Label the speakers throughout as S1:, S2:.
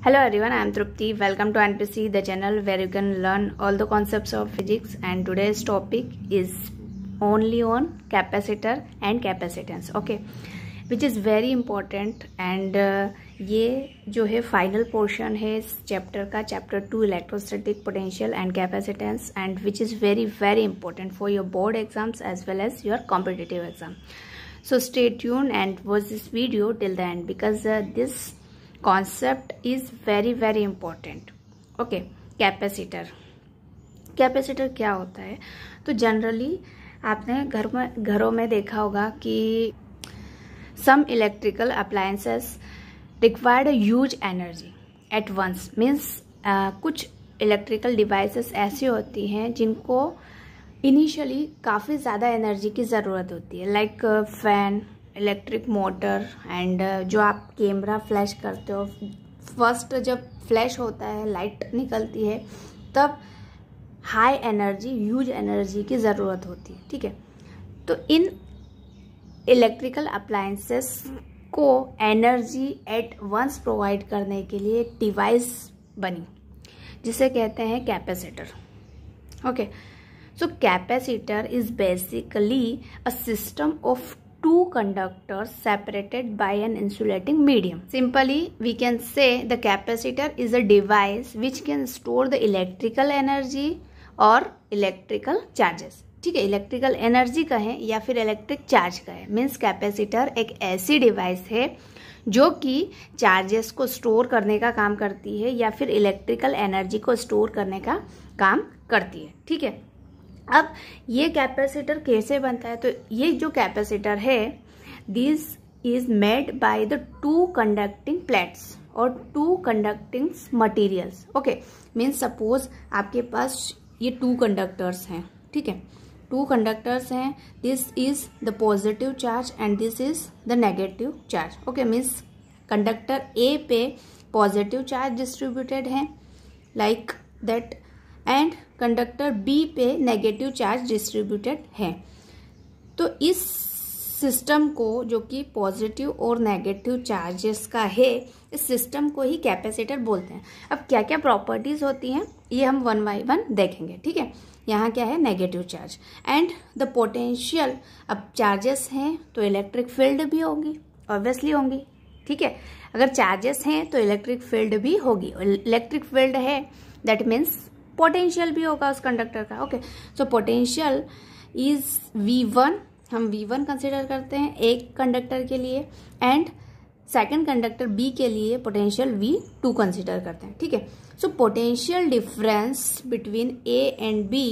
S1: Hello everyone, I am Trupti. Welcome to NPC, the channel where you can learn all the concepts of physics and today's topic is only on capacitor and capacitance, okay? Which is very important and uh, ये जो है final portion है इस chapter का chapter two electrostatic potential and capacitance and which is very very important for your board exams as well as your competitive exam so stay tune and watch this video till the end because this concept is very very important okay capacitor capacitor क्या होता है तो generally आपने घर में घरों में देखा होगा कि some electrical appliances required huge energy at once means कुछ इलेक्ट्रिकल डिवाइसेस ऐसी होती हैं जिनको इनिशियली काफ़ी ज़्यादा एनर्जी की ज़रूरत होती है like fan uh, electric motor and जो आप कैमरा फ्लैश करते हो फर्स्ट जब फ्लैश होता है लाइट निकलती है तब हाई एनर्जी ह्यूज एनर्जी की ज़रूरत होती है ठीक है तो इन इलेक्ट्रिकल अप्लाइंसेस को एनर्जी एट वंस प्रोवाइड करने के लिए एक डिवाइस बनी जिसे कहते हैं capacitor okay so capacitor is basically a system of two conductors separated by an insulating medium. Simply, we can say the capacitor is a device which can store the electrical energy or electrical charges. ठीक है electrical energy कहें या फिर electric charge कहें means capacitor एक ऐसी device है जो कि चार्जेस को स्टोर करने का काम करती है या फिर इलेक्ट्रिकल एनर्जी को स्टोर करने का काम करती है ठीक है अब ये कैपेसिटर कैसे बनता है तो ये जो कैपेसिटर है this is made by the two conducting plates और two conducting materials okay means suppose आपके पास ये टू कंडक्टर्स हैं ठीक है टू कंडक्टर्स हैं this is the positive charge and this is the negative charge okay means conductor A पे positive charge distributed है like that and conductor B पे नेगेटिव चार्ज डिस्ट्रीब्यूटेड है तो इस सिस्टम को जो कि पॉजिटिव और नेगेटिव चार्जेस का है इस सिस्टम को ही कैपेसिटर बोलते हैं अब क्या क्या प्रॉपर्टीज़ होती हैं ये हम वन बाई वन देखेंगे ठीक है यहाँ क्या है negative charge and the potential अब चार्जेस हैं तो इलेक्ट्रिक फील्ड भी होगी ऑब्वियसली होंगी ठीक है अगर चार्जेस हैं तो इलेक्ट्रिक फील्ड भी होगी इलेक्ट्रिक फील्ड है दैट मीन्स पोटेंशियल भी होगा उस कंडक्टर का okay so potential is V one हम वी वन कंसिडर करते हैं एक कंडक्टर के लिए एंड सेकेंड कंडक्टर बी के लिए पोटेंशियल वी टू कंसिडर करते हैं ठीक है so potential difference between A and B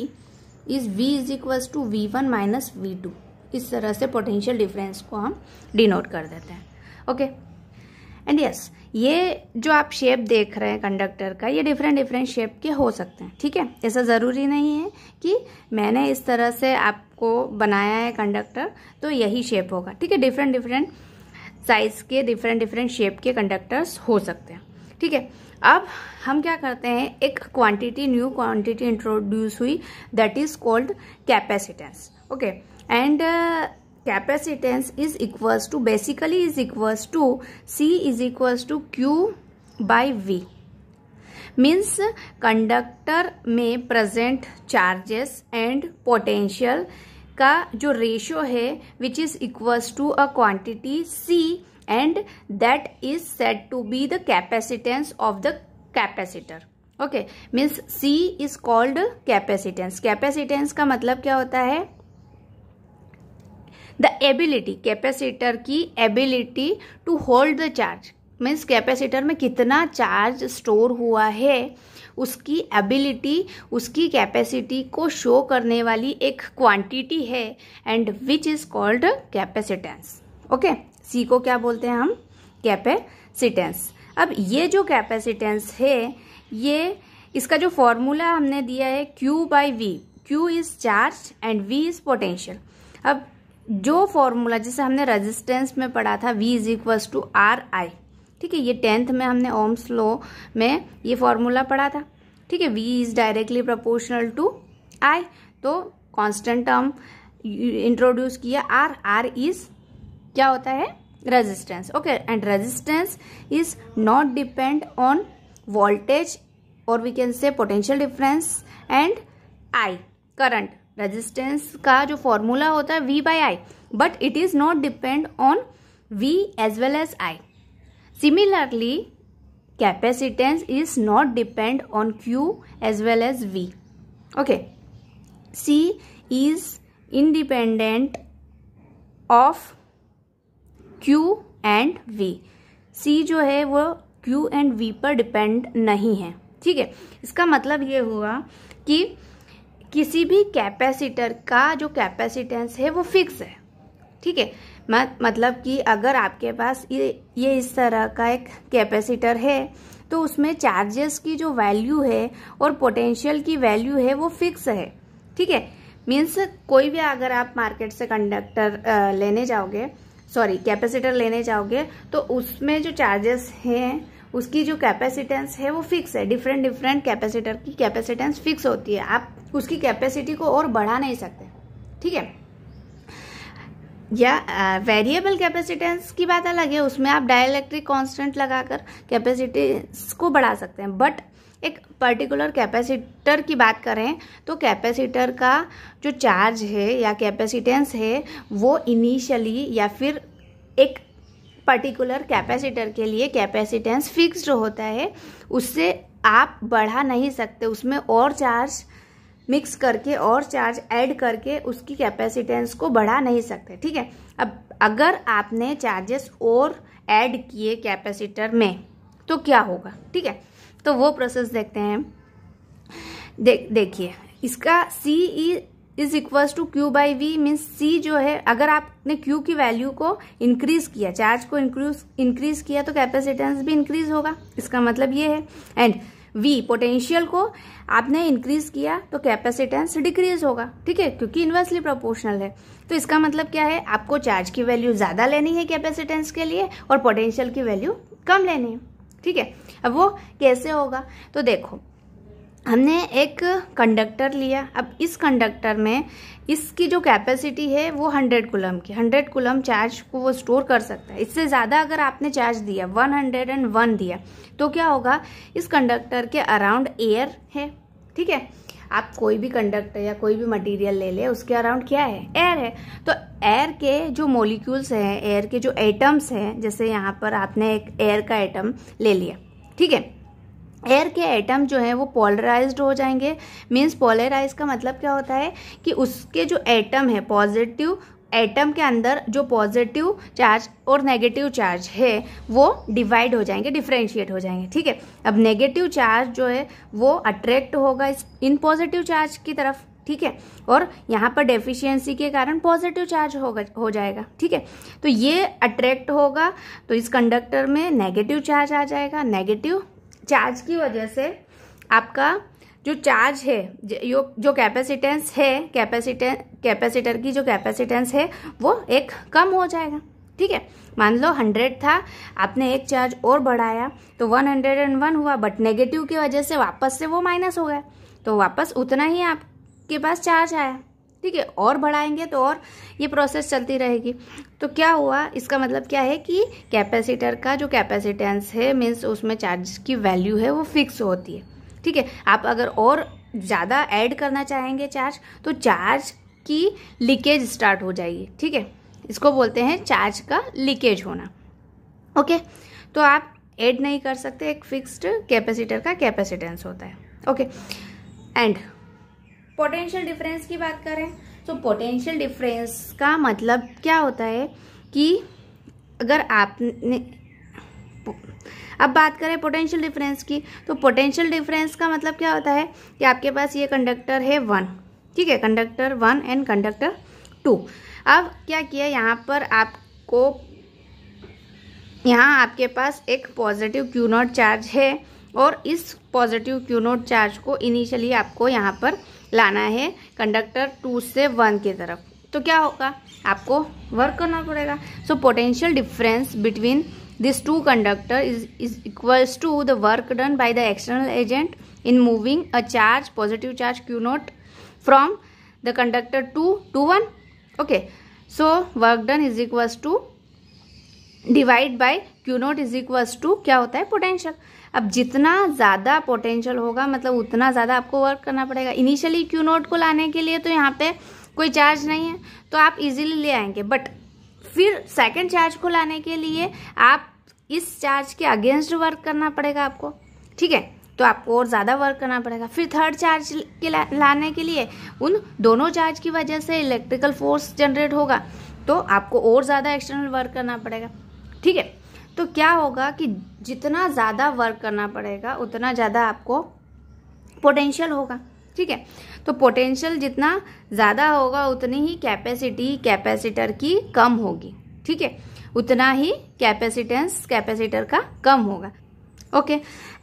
S1: is V is equals to V one minus V two इस तरह से पोटेंशियल डिफरेंस को हम डिनोट कर देते हैं ओके okay? एंड यस ये जो आप शेप देख रहे हैं कंडक्टर का ये डिफरेंट डिफरेंट शेप के हो सकते हैं ठीक है ऐसा ज़रूरी नहीं है कि मैंने इस तरह से आपको बनाया है कंडक्टर तो यही शेप होगा ठीक है डिफरेंट डिफरेंट साइज़ के डिफरेंट डिफरेंट शेप के कंडक्टर्स हो सकते हैं ठीक है अब हम क्या करते हैं एक क्वांटिटी न्यू क्वांटिटी इंट्रोड्यूस हुई that is called capacitance okay and capacitance is equals to basically is equals to C is equals to Q by V means conductor में प्रेजेंट चार्जेस एंड पोटेंशियल का जो ratio है which is equals to a quantity C and that is said to be the capacitance of the capacitor okay means C is called capacitance capacitance का मतलब क्या होता है the ability capacitor की ability to hold the charge means capacitor में कितना charge store हुआ है उसकी एबिलिटी उसकी कैपेसिटी को शो करने वाली एक क्वांटिटी है and which is called capacitance okay C को क्या बोलते हैं हम कैपेसिटेंस अब ये जो कैपेसिटेंस है ये इसका जो फॉर्मूला हमने दिया है Q by V Q is charge and V is potential अब जो फॉर्मूला जैसे हमने रेजिस्टेंस में पढ़ा था V is equal to R I ठीक है ये टेंथ में हमने ओम्स लॉ में ये फॉर्मूला पढ़ा था ठीक है V is directly proportional to I तो कांस्टेंट टर्म इंट्रोड्यूस किया R R इज क्या होता है resistance okay and resistance is not depend on voltage और we can say potential difference and I current resistance का जो फॉर्मूला होता है V by I but it is not depend on V as well as I similarly capacitance is not depend on Q as well as V okay C is independent of Q and V C जो है वो Q and V पर depend नहीं है ठीक है इसका मतलब ये हुआ कि किसी भी कैपेसिटर का जो कैपेसिटेंस है वो फिक्स है ठीक है मतलब कि अगर आपके पास ये ये इस तरह का एक कैपेसिटर है तो उसमें चार्जेस की जो वैल्यू है और पोटेंशियल की वैल्यू है वो फिक्स है ठीक है मीन्स कोई भी अगर आप मार्केट से कंडक्टर लेने जाओगे सॉरी कैपेसिटर लेने जाओगे तो उसमें जो चार्जेस हैं उसकी जो कैपेसिटेंस है वो फिक्स है डिफरेंट डिफरेंट कैपेसिटर की कैपेसिटेंस फिक्स होती है आप उसकी कैपेसिटी को और बढ़ा नहीं सकते ठीक है या वेरिएबल कैपेसिटेंस की बात अलग है उसमें आप डायलैक्ट्रिक कांस्टेंट लगाकर कैपेसिटी को बढ़ा सकते हैं बट एक पर्टिकुलर कैपेसिटर की बात करें तो कैपेसिटर का जो चार्ज है या कैपेसिटेंस है वो इनिशियली या फिर एक पर्टिकुलर कैपेसिटर के लिए कैपेसिटेंस फिक्स्ड होता है उससे आप बढ़ा नहीं सकते उसमें और चार्ज मिक्स करके और चार्ज ऐड करके उसकी कैपेसिटेंस को बढ़ा नहीं सकते ठीक है अब अगर आपने चार्जेस और ऐड किए कैपेसिटर में तो क्या होगा ठीक है तो वो प्रोसेस देखते हैं दे, देखिए इसका C E e is equal to Q by V means C जो है अगर आपने क्यू की वैल्यू को इंक्रीज किया चार्ज को इंक्रीज इंक्रीज किया तो कैपेसिटेंस भी इंक्रीज होगा इसका मतलब ये है एंड वी पोटेंशियल को आपने इंक्रीज किया तो कैपेसिटेंस डिक्रीज होगा ठीक है क्योंकि इन्वर्सली प्रोपोर्शनल है तो इसका मतलब क्या है आपको चार्ज की वैल्यू ज़्यादा लेनी है कैपेसिटेंस के लिए और पोटेंशियल की वैल्यू कम लेनी है ठीक है अब वो कैसे होगा तो देखो हमने एक कंडक्टर लिया अब इस कंडक्टर में इसकी जो कैपेसिटी है वो 100 कुलम की 100 कुलम चार्ज को वो स्टोर कर सकता है इससे ज़्यादा अगर आपने चार्ज दिया 101 दिया तो क्या होगा इस कंडक्टर के अराउंड एयर है ठीक है आप कोई भी कंडक्टर या कोई भी मटेरियल ले ले उसके अराउंड क्या है एयर है तो एयर के जो मोलिक्यूल्स हैं एयर के जो एटम्स हैं जैसे यहाँ पर आपने एक एयर का एटम ले लिया ठीक है एयर के एटम जो हैं वो पोलराइज्ड हो जाएंगे मीन्स पोलराइज का मतलब क्या होता है कि उसके जो एटम है पॉजिटिव एटम के अंदर जो पॉजिटिव चार्ज और नेगेटिव चार्ज है वो डिवाइड हो जाएंगे डिफ्रेंशिएट हो जाएंगे ठीक है अब नेगेटिव चार्ज जो है वो अट्रैक्ट होगा इस इन पॉजिटिव चार्ज की तरफ ठीक है और यहाँ पर डेफिशिएंसी के कारण पॉजिटिव चार्ज होगा हो जाएगा ठीक है तो ये अट्रैक्ट होगा तो इस कंडक्टर में नेगेटिव चार्ज आ जाएगा नेगेटिव चार्ज की वजह से आपका जो चार्ज है जो जो कैपेसिटेंस है कैपेसिटे कैपेसिटर की जो कैपेसिटेंस है वो एक कम हो जाएगा ठीक है मान लो हंड्रेड था आपने एक चार्ज और बढ़ाया तो वन हंड्रेड एंड वन हुआ बट नेगेटिव की वजह से वापस से वो माइनस हो गया तो वापस उतना ही आपके पास चार्ज आया ठीक है और बढ़ाएंगे तो और ये प्रोसेस चलती रहेगी तो क्या हुआ इसका मतलब क्या है कि कैपेसिटर का जो कैपेसिटेंस है मीन्स उसमें चार्ज की वैल्यू है वो फिक्स होती है ठीक है आप अगर और ज़्यादा ऐड करना चाहेंगे चार्ज तो चार्ज की लीकेज स्टार्ट हो जाएगी ठीक है इसको बोलते हैं चार्ज का लीकेज होना ओके तो आप ऐड नहीं कर सकते एक फिक्स्ड कैपेसिटर का कैपेसिटेंस होता है ओके एंड पोटेंशियल डिफरेंस की बात करें तो पोटेंशियल डिफरेंस का मतलब क्या होता है कि अगर आपने अब बात करें पोटेंशियल डिफरेंस की तो पोटेंशियल डिफरेंस का मतलब क्या होता है कि आपके पास ये कंडक्टर है वन ठीक है conductor one and conductor two अब क्या किया यहाँ पर आपको यहाँ आपके पास एक पॉजिटिव क्यू नॉट चार्ज है और इस पॉजिटिव क्यू नोट चार्ज को इनिशियली आपको यहाँ पर लाना है कंडक्टर टू से वन की तरफ तो क्या होगा आपको वर्क करना पड़ेगा so potential difference between this two conductor is is equals to the work done by the external agent in moving a charge positive charge Q naught from the conductor two to one okay so work done is equals to divide by Q naught is equals to क्या होता है potential अब जितना ज़्यादा potential होगा मतलब उतना ज़्यादा आपको वर्क करना पड़ेगा इनिशियली क्यू नॉट को लाने के लिए तो यहाँ पे कोई चार्ज नहीं है तो आप इजीली ले आएंगे बट फिर सेकंड चार्ज को लाने के लिए आप इस चार्ज के अगेंस्ट वर्क करना पड़ेगा आपको ठीक है तो आपको और ज़्यादा वर्क करना पड़ेगा फिर थर्ड चार्ज के ला, लाने के लिए उन दोनों चार्ज की वजह से इलेक्ट्रिकल फोर्स जनरेट होगा तो आपको और ज़्यादा एक्सटर्नल वर्क करना पड़ेगा ठीक है तो क्या होगा कि जितना ज़्यादा वर्क करना पड़ेगा उतना ज़्यादा आपको पोटेंशियल होगा ठीक है तो पोटेंशियल जितना ज़्यादा होगा उतनी ही कैपेसिटी कैपेसिटर की कम होगी ठीक है उतना ही कैपेसिटेंस कैपेसिटर का कम होगा okay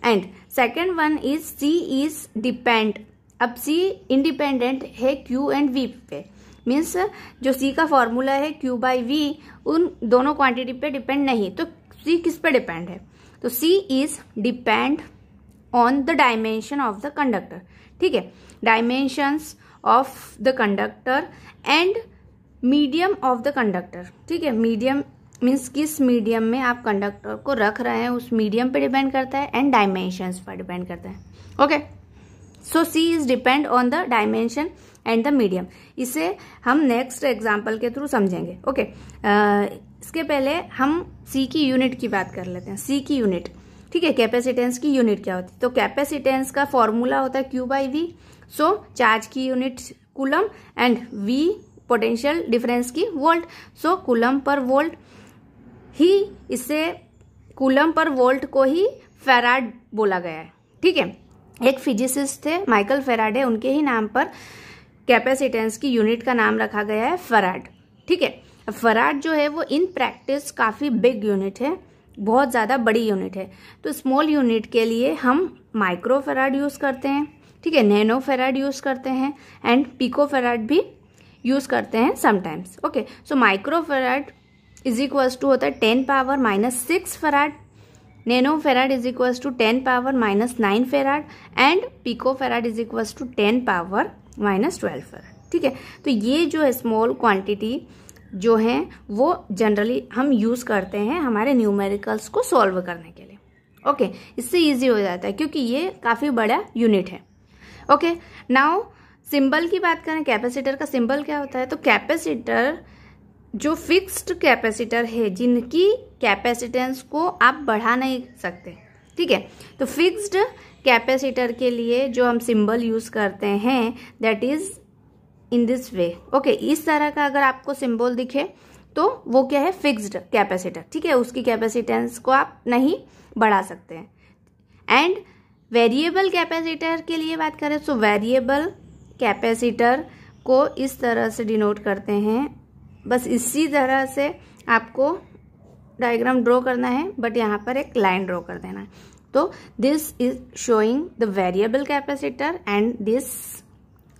S1: and second one is C is depend अब सी इंडिपेंडेंट है क्यू एंड वी पे मीन्स जो सी का फॉर्मूला है क्यू बाई वी उन दोनों क्वांटिटी पे डिपेंड नहीं तो सी किस पे डिपेंड है तो C is depend on the dimension of the conductor ठीक है dimensions of the conductor and medium of the conductor ठीक है मीडियम मीन्स किस मीडियम में आप कंडक्टर को रख रहे हैं उस मीडियम पे डिपेंड करता है एंड डायमेंशंस पर डिपेंड करता है okay okay? So C is depend on the dimension and the medium इसे हम नेक्स्ट एग्जाम्पल के थ्रू समझेंगे ओके okay. Uh, इसके पहले हम सी की यूनिट की बात कर लेते हैं सी की यूनिट ठीक है कैपेसिटेंस की यूनिट क्या होती है तो कैपेसिटेंस का फॉर्मूला होता है Q by V so charge की unit coulomb and V potential difference की वोल्ट सो कुलम पर वोल्ट ही इसे कुलम पर वोल्ट को ही फेराड बोला गया है ठीक है एक फिजिसिस्ट थे माइकल फेराडे उनके ही नाम पर कैपेसिटेंस की यूनिट का नाम रखा गया है फराड ठीक है फराड जो है वो इन प्रैक्टिस काफ़ी बिग यूनिट है बहुत ज़्यादा बड़ी यूनिट है तो स्मॉल यूनिट के लिए हम माइक्रो फेराड यूज़ करते हैं ठीक है नैनो फेराड यूज़ करते हैं एंड पिको फेराड भी यूज़ करते हैं sometimes okay so micro farad is equals to होता है ten power minus six farad nano farad is equals to ten power minus nine farad and pico farad is equals to ten power minus twelve farad ठीक है तो ये जो small quantity जो हैं वो जनरली हम यूज़ करते हैं हमारे न्यूमेरिकल्स को सॉल्व करने के लिए ओके okay, इससे इजी हो जाता है क्योंकि ये काफ़ी बड़ा यूनिट है ओके नाउ सिंबल की बात करें कैपेसिटर का सिंबल क्या होता है तो कैपेसिटर जो फिक्स्ड कैपेसिटर है जिनकी कैपेसिटेंस को आप बढ़ा नहीं सकते ठीक है तो फिक्स्ड कैपेसिटर के लिए जो हम सिंबल यूज़ करते हैं that is in this way okay इस तरह का अगर आपको सिंबल दिखे तो वो क्या है फिक्स्ड कैपेसिटर ठीक है उसकी कैपेसिटेंस को आप नहीं बढ़ा सकते हैं एंड वेरिएबल कैपेसिटर के लिए बात करें तो वेरिएबल कैपेसिटर को इस तरह से डिनोट करते हैं बस इसी तरह से आपको डायग्राम ड्रॉ करना है बट यहाँ पर एक लाइन ड्रॉ कर देना है तो this is showing the variable capacitor and this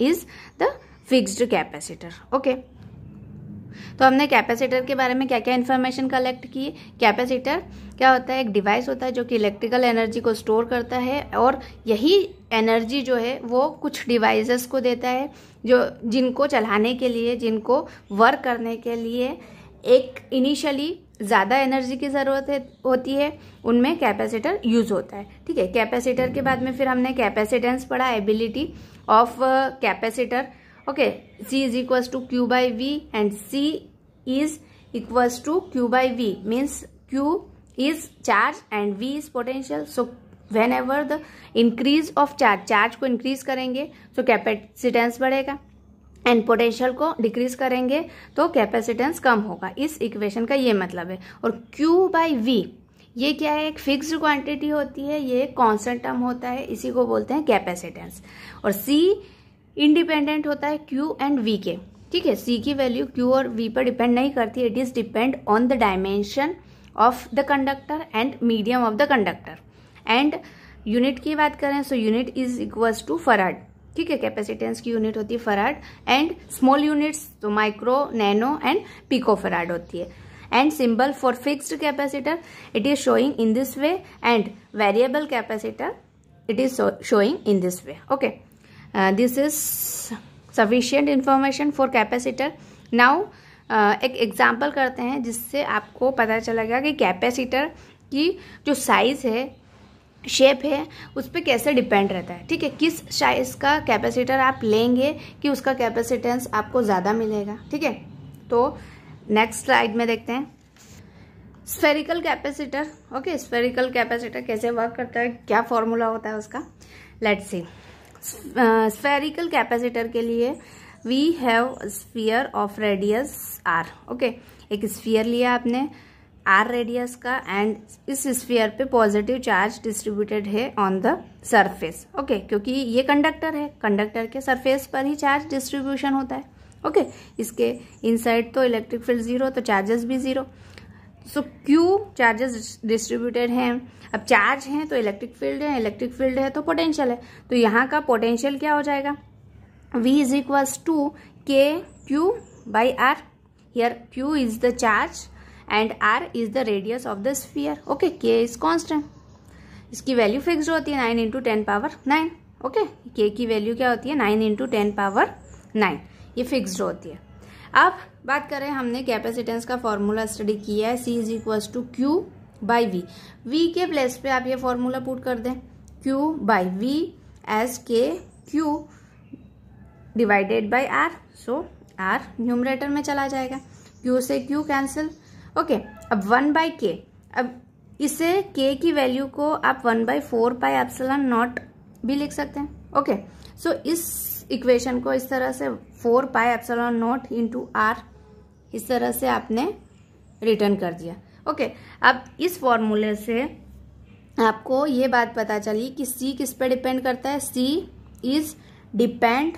S1: is the fixed capacitor okay तो हमने कैपेसिटर के बारे में क्या क्या इन्फॉर्मेशन कलेक्ट की कैपेसिटर क्या होता है एक डिवाइस होता है जो कि इलेक्ट्रिकल एनर्जी को स्टोर करता है और यही एनर्जी जो है वो कुछ डिवाइसेस को देता है जो जिनको चलाने के लिए जिनको वर्क करने के लिए एक इनिशियली ज़्यादा एनर्जी की ज़रूरत है होती है उनमें कैपेसिटर यूज़ होता है ठीक है कैपेसिटर के बाद में फिर हमने कैपेसिटेंस पढ़ा ability of capacitor okay C is equals to Q by V and C is equals to Q by V means Q is charge and V is potential so whenever the increase of charge charge को increase करेंगे तो capacitance बढ़ेगा and potential को decrease करेंगे तो capacitance कम होगा इस equation का ये मतलब है और Q बाय वी ये क्या है एक फिक्स क्वांटिटी होती है ये एक कॉन्स्टेंट टर्म होता है इसी को बोलते हैं कैपेसिटेंस और C इंडिपेंडेंट होता है क्यू एंड वी के ठीक है सी की वैल्यू क्यू और वी पर डिपेंड नहीं करती it is depend on the dimension of the conductor and medium of the conductor and unit की बात करें so unit is equals to farad ठीक है कैपेसिटेंस की यूनिट होती है फराड एंड स्मॉल यूनिट्स तो micro nano and pico farad होती है and symbol for fixed capacitor it is showing in this way and variable capacitor it is showing in this way okay this is sufficient information for capacitor now एक example करते हैं जिससे आपको पता चलेगा कि कैपेसिटर की जो साइज़ है शेप है उस पर कैसे डिपेंड रहता है ठीक है किस साइज़ का कैपेसिटर आप लेंगे कि उसका कैपेसिटेंस आपको ज़्यादा मिलेगा ठीक है तो नेक्स्ट स्लाइड में देखते हैं spherical capacitor okay spherical capacitor कैसे वर्क करता है क्या फॉर्मूला होता है उसका लेट्स सी स्फेरिकल कैपेसिटर के लिए we have sphere of radius R okay एक स्फीयर लिया आपने आर रेडियस का एंड इस स्फीयर पे पॉजिटिव चार्ज डिस्ट्रीब्यूटेड है ऑन द सरफेस ओके क्योंकि ये कंडक्टर है कंडक्टर के सरफेस पर ही चार्ज डिस्ट्रीब्यूशन होता है ओके okay, इसके इनसाइड तो इलेक्ट्रिक फील्ड जीरो तो चार्जेस भी zero so Q charges distributed हैं अब चार्ज तो है तो इलेक्ट्रिक फील्ड है इलेक्ट्रिक फील्ड है तो पोटेंशियल है तो यहाँ का पोटेंशियल क्या हो जाएगा v is equals to K Q by R here Q is the charge and r is the radius of the sphere okay k is constant इसकी वैल्यू फिक्स होती है nine into ten power nine okay K की value क्या होती है nine into ten power nine ये fix होती है अब बात करें हमने कैपेसिटेंस का फॉर्मूला स्टडी किया है C is equal to Q by V V के प्लेस पे आप ये फॉर्मूला पुट कर दें Q by V S K Q divided by R so R numerator में चला जाएगा क्यू से क्यू कैंसिल ओके अब वन बाई के अब इसे के की वैल्यू को आप one by four pi epsilon naught भी लिख सकते हैं ओके okay. सो so, इस इक्वेशन को इस तरह से four pi epsilon naught into R इस तरह से आपने रिटर्न कर दिया ओके अब इस फॉर्मूले से आपको ये बात पता चली कि सी किस पे डिपेंड करता है C is depend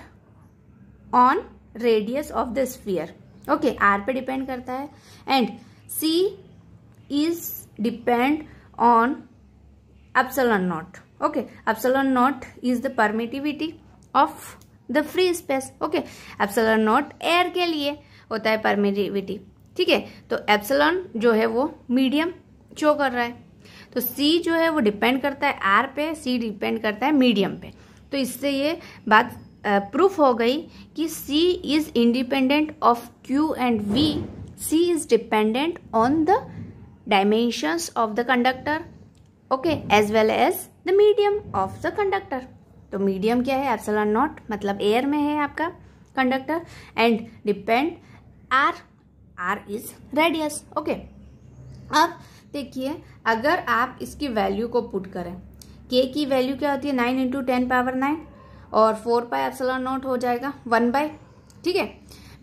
S1: on radius of the sphere okay R पे डिपेंड करता है and C is depend on epsilon naught okay epsilon naught is the permittivity of the free space okay epsilon naught air के लिए होता है permittivity ठीक है तो एप्सलॉन जो है वो मीडियम शो कर रहा है तो सी जो है वो डिपेंड करता है आर पे सी डिपेंड करता है मीडियम पे तो इससे ये बात प्रूफ हो गई कि C is independent of Q and V C is dependent on the dimensions of the conductor okay as well as the medium of the conductor तो मीडियम क्या है एप्सलॉन नॉट मतलब एयर में है आपका conductor and depend R R is radius okay अब देखिए अगर आप इसकी वैल्यू को पुट करें के की वैल्यू क्या होती है nine into ten power nine और फोर पाई एप्सलॉन नोट हो जाएगा वन बाय ठीक है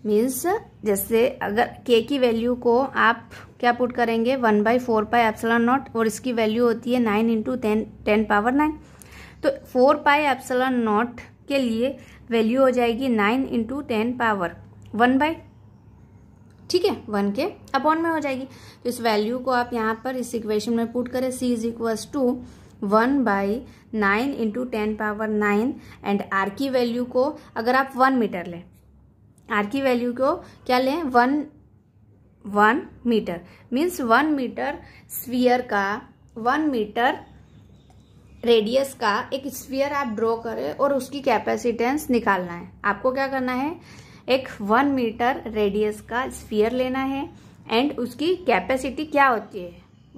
S1: मीन्स जैसे अगर के की वैल्यू को आप क्या पुट करेंगे one by four pi epsilon naught और इसकी वैल्यू होती है nine into ten ten power nine तो फोर पाई एप्सलॉन नॉट के लिए वैल्यू हो जाएगी nine into ten power one by ठीक है वन के अपॉन में हो जाएगी तो इस वैल्यू को आप यहाँ पर इस इक्वेशन में पुट करें C is equals to one by nine into ten power nine and R की वैल्यू को अगर आप वन मीटर लें आर की वैल्यू को क्या लें one one metre means one metre sphere का वन मीटर रेडियस का एक स्फीयर आप ड्रॉ करें और उसकी कैपेसिटेंस निकालना है आपको क्या करना है एक वन मीटर रेडियस का स्फीयर लेना है एंड उसकी कैपेसिटी क्या होती है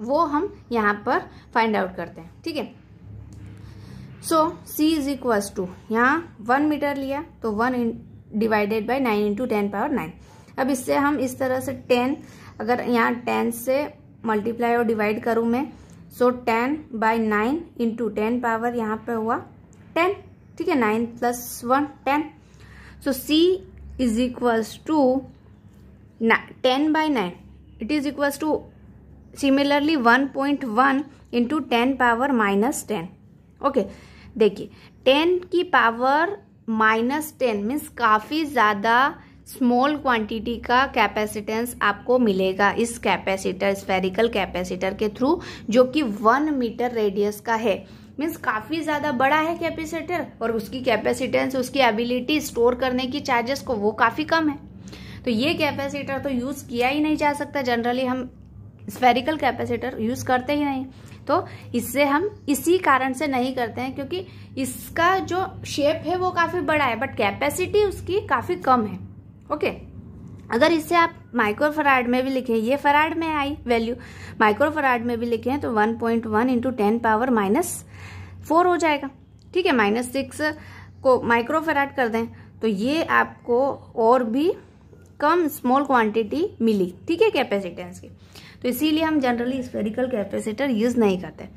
S1: वो हम यहाँ पर फाइंड आउट करते हैं ठीक है so C is equals to यहाँ वन मीटर लिया तो one divided by nine into ten power nine अब इससे हम इस तरह से टेन अगर यहाँ टेन से मल्टीप्लाई और डिवाइड करूँ मैं so ten by nine into ten power यहाँ पे हुआ टेन ठीक है nine plus one ten so C is equals to ten by nine it is equals to similarly one point one into ten power minus ten okay देखिए ten की power minus ten means काफ़ी ज़्यादा small quantity का capacitance आपको मिलेगा इस capacitor spherical capacitor के through जो कि वन मीटर रेडियस का है मीन्स काफ़ी ज़्यादा बड़ा है कैपेसिटर और उसकी कैपेसिटेंस उसकी एबिलिटी स्टोर करने की चार्जेस को वो काफ़ी कम है तो ये कैपेसिटर तो यूज़ किया ही नहीं जा सकता जनरली हम स्पेरिकल कैपेसिटर यूज़ करते ही नहीं तो इससे हम इसी कारण से नहीं करते हैं क्योंकि इसका जो शेप है वो काफ़ी बड़ा है बट कैपेसिटी उसकी काफ़ी कम है ओके okay? अगर इससे आप माइक्रो फराड में भी लिखें ये फराड में आई वैल्यू माइक्रो फराड में भी लिखें तो 1.1 point one into ten power minus four हो जाएगा ठीक है माइनस सिक्स को माइक्रो फराड कर दें तो ये आपको और भी कम स्मॉल क्वांटिटी मिली ठीक है कैपेसिटेंस की तो इसीलिए हम जनरली स्फेरिकल कैपेसिटर यूज़ नहीं करते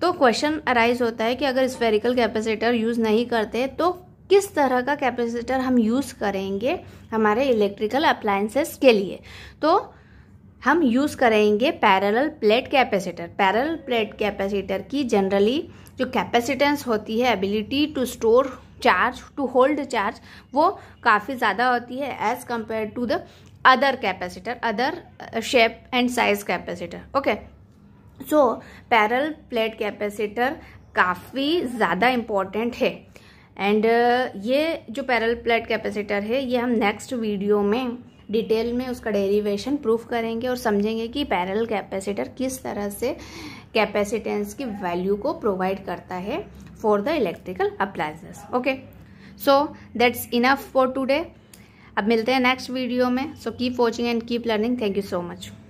S1: तो क्वेश्चन अराइज होता है कि अगर स्फेरिकल कैपेसिटर यूज़ नहीं करते तो किस तरह का कैपेसिटर हम यूज़ करेंगे हमारे इलेक्ट्रिकल अप्लायंसेस के लिए तो हम यूज़ करेंगे parallel plate capacitor parallel plate capacitor की जनरली जो कैपेसिटेंस होती है ability to store charge to hold charge वो काफ़ी ज़्यादा होती है as compare to the other capacitor other shape and size capacitor okay so parallel plate capacitor काफ़ी ज़्यादा इम्पॉर्टेंट है एंड uh, ये जो पैरल प्लेट कैपेसिटर है ये हम नेक्स्ट वीडियो में डिटेल में उसका डेरिवेशन प्रूफ करेंगे और समझेंगे कि पैरल कैपेसिटर किस तरह से कैपेसिटेंस की वैल्यू को प्रोवाइड करता है for the electrical appliances okay so that's enough for today अब मिलते हैं नेक्स्ट वीडियो में so keep watching and keep learning thank you so much